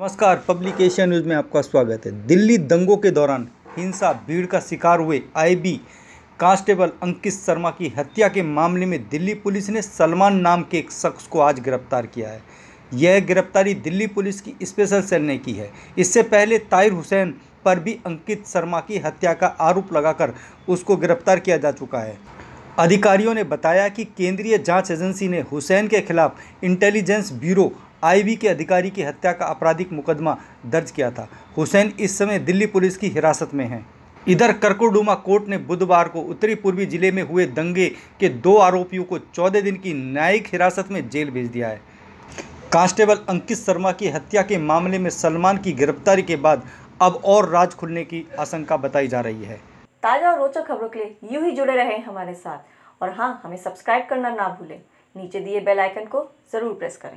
नमस्कार publication news में आपका स्वागत है दिल्ली दंगों के दौरान हिंसा भीड़ का शिकार हुए आईबी कांस्टेबल अंकित शर्मा की हत्या के मामले में दिल्ली पुलिस ने सलमान नाम के एक शख्स को आज गिरफ्तार किया है यह गिरफ्तारी दिल्ली पुलिस की स्पेशल सेल ने की है इससे पहले ताहिर हुसैन पर भी अंकित शर्मा की हत्या का आरोप लगाकर उसको गिरफ्तार किया जा चुका है अधिकारियों ने बताया कि केंद्रीय जांच एजेंसी ने हुसैन के खिलाफ इंटेलिजेंस ब्यूरो आईबी के अधिकारी की हत्या का आपराधिक मुकदमा दर्ज किया था हुसैन इस समय दिल्ली पुलिस की हिरासत में है इधर करकोडुमा कोर्ट ने बुधवार को उत्तरी पूर्वी जिले में हुए दंगे के दो आरोपियों को चौदह दिन की न्यायिक हिरासत में जेल भेज दिया है कांस्टेबल अंकित शर्मा की हत्या के मामले में सलमान की गिरफ्तारी के बाद अब और राज खुलने की आशंका बताई जा रही है ताज़ा और रोचक खबरों के लिए यू ही जुड़े रहे हमारे साथ और हाँ हमें सब्सक्राइब करना ना भूलें नीचे दिए बेल आइकन को ज़रूर प्रेस करें